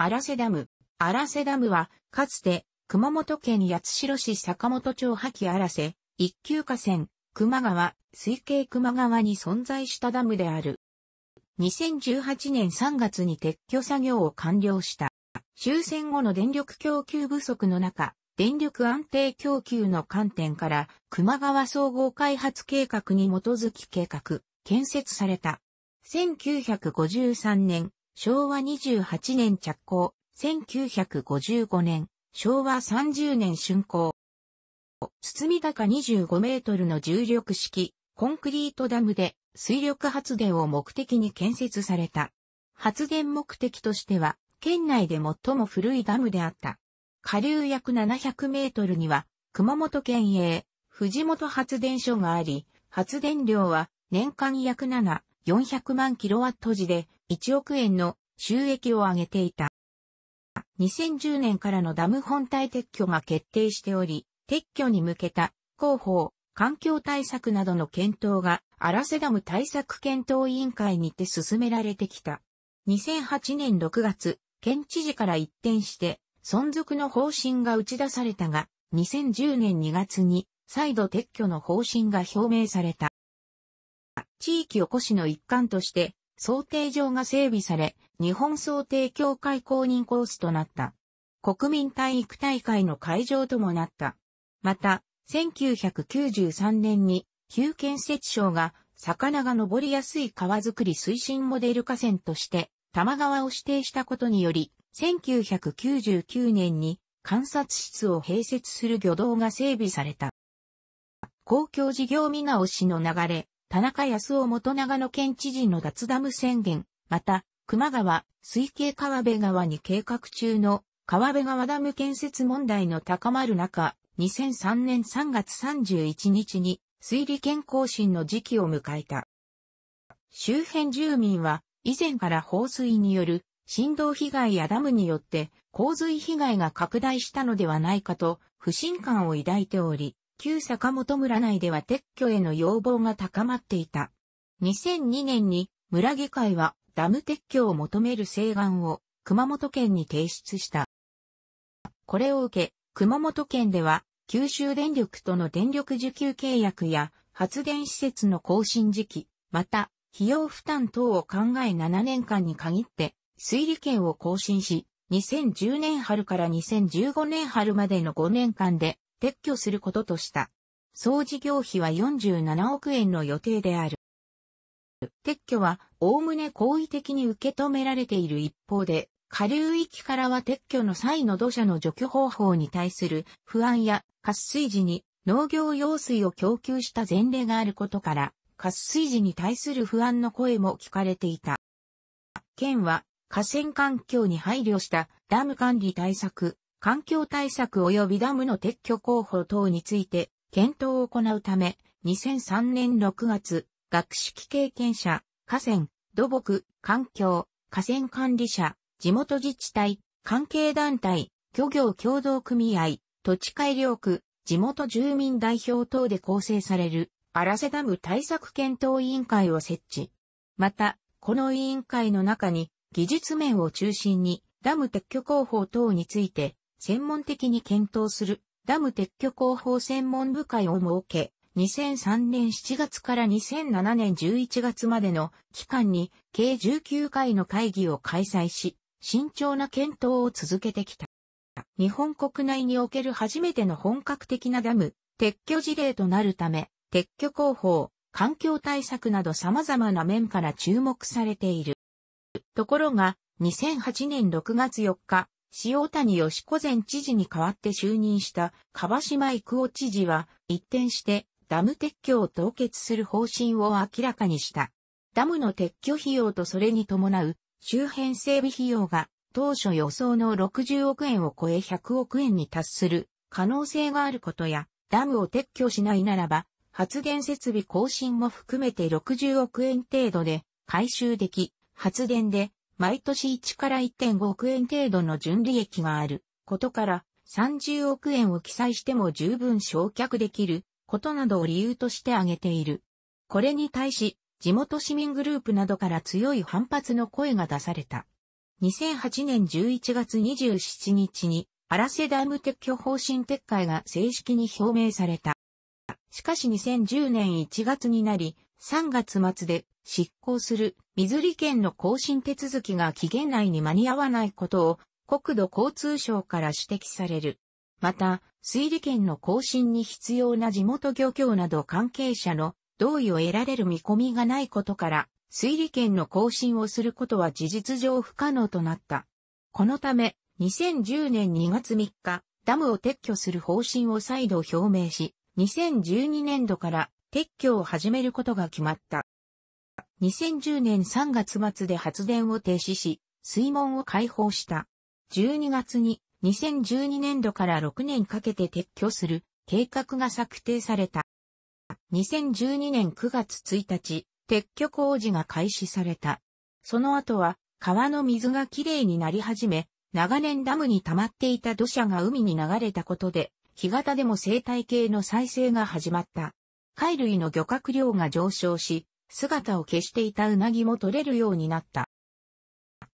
荒瀬ダム。荒瀬ダムは、かつて、熊本県八代市坂本町覇気荒瀬、一級河川、熊川、水系熊川に存在したダムである。2018年3月に撤去作業を完了した。終戦後の電力供給不足の中、電力安定供給の観点から、熊川総合開発計画に基づき計画、建設された。1953年、昭和28年着工、1955年、昭和30年竣工。み高25メートルの重力式、コンクリートダムで水力発電を目的に建設された。発電目的としては、県内で最も古いダムであった。下流約700メートルには、熊本県営、藤本発電所があり、発電量は年間約7、400万キロワット時で、1億円の収益を上げていた。2010年からのダム本体撤去が決定しており、撤去に向けた広報、環境対策などの検討が荒瀬ダム対策検討委員会にて進められてきた。2008年6月、県知事から一転して存続の方針が打ち出されたが、2010年2月に再度撤去の方針が表明された。地域おこしの一環として想定場が整備され、日本想定協会公認コースとなった。国民体育大会の会場ともなった。また、1993年に、旧建設省が、魚が登りやすい川づくり推進モデル河川として、多摩川を指定したことにより、1999年に観察室を併設する漁道が整備された。公共事業見直しの流れ、田中康夫元長野県知事の脱ダム宣言、また、熊川、水系川辺川に計画中の川辺川ダム建設問題の高まる中、2003年3月31日に水利健更新の時期を迎えた。周辺住民は以前から放水による振動被害やダムによって洪水被害が拡大したのではないかと不信感を抱いており、旧坂本村内では撤去への要望が高まっていた。2002年に村議会はダム撤去を求める請願を熊本県に提出した。これを受け、熊本県では九州電力との電力需給契約や発電施設の更新時期、また費用負担等を考え7年間に限って推理権を更新し、2010年春から2015年春までの5年間で撤去することとした。総事業費は47億円の予定である。撤去は、おおむね好意的に受け止められている一方で、下流域からは撤去の際の土砂の除去方法に対する不安や、渇水時に農業用水を供給した前例があることから、渇水時に対する不安の声も聞かれていた。県は、河川環境に配慮したダム管理対策、環境対策及びダムの撤去候補等について検討を行うため、2003年6月、学識経験者、河川、土木、環境、河川管理者、地元自治体、関係団体、漁業協同組合、土地改良区、地元住民代表等で構成される、荒瀬ダム対策検討委員会を設置。また、この委員会の中に、技術面を中心に、ダム撤去工法等について、専門的に検討するダム撤去広報専門部会を設け、2003年7月から2007年11月までの期間に計19回の会議を開催し、慎重な検討を続けてきた。日本国内における初めての本格的なダム撤去事例となるため、撤去広報、環境対策など様々な面から注目されている。ところが、2008年6月4日、塩谷義子前知事に代わって就任した川島育夫知事は一転してダム撤去を凍結する方針を明らかにした。ダムの撤去費用とそれに伴う周辺整備費用が当初予想の60億円を超え100億円に達する可能性があることやダムを撤去しないならば発電設備更新も含めて60億円程度で回収でき発電で毎年1から1.5億円程度の純利益があることから、30億円を記載しても十分焼却できることなどを理由として挙げている。これに対し、地元市民グループなどから強い反発の声が出された。2008年11月27日に、荒瀬ダム撤去方針撤回が正式に表明された。しかし2010年1月になり、3月末で執行する水利権の更新手続きが期限内に間に合わないことを国土交通省から指摘される。また、水利権の更新に必要な地元漁協など関係者の同意を得られる見込みがないことから、水利権の更新をすることは事実上不可能となった。このため、2010年2月3日、ダムを撤去する方針を再度表明し、2012年度から撤去を始めることが決まった。2010年3月末で発電を停止し、水門を開放した。12月に2012年度から6年かけて撤去する計画が策定された。2012年9月1日、撤去工事が開始された。その後は川の水がきれいになり始め、長年ダムに溜まっていた土砂が海に流れたことで、干潟でも生態系の再生が始まった。貝類の漁獲量が上昇し、姿を消していたウナギも取れるようになった。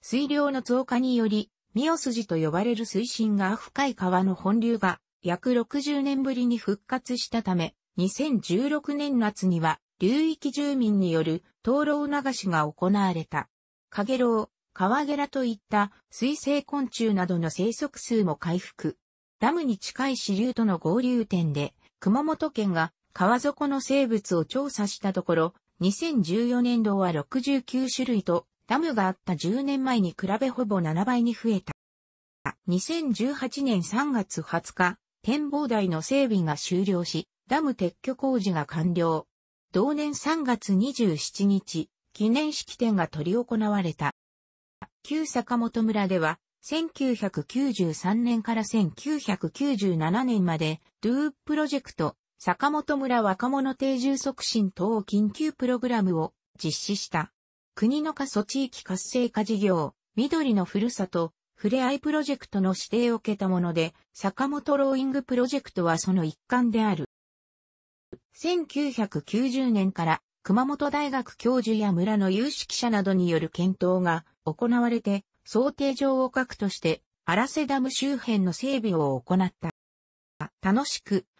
水量の増加により、ミオスジと呼ばれる水深が深い川の本流が約60年ぶりに復活したため、2016年夏には流域住民による灯籠流しが行われた。カゲロウ、カワゲラといった水生昆虫などの生息数も回復。ダムに近い支流との合流点で、熊本県が川底の生物を調査したところ、2014年度は69種類と、ダムがあった10年前に比べほぼ7倍に増えた。2018年3月20日、展望台の整備が終了し、ダム撤去工事が完了。同年3月27日、記念式典が取り行われた。旧坂本村では、1993年から1997年まで、ドゥープロジェクト、坂本村若者定住促進等緊急プログラムを実施した。国の過疎地域活性化事業、緑のふるさと、ふれあいプロジェクトの指定を受けたもので、坂本ローイングプロジェクトはその一環である。1990年から熊本大学教授や村の有識者などによる検討が行われて、想定上を核として、荒瀬ダム周辺の整備を行った。楽しく、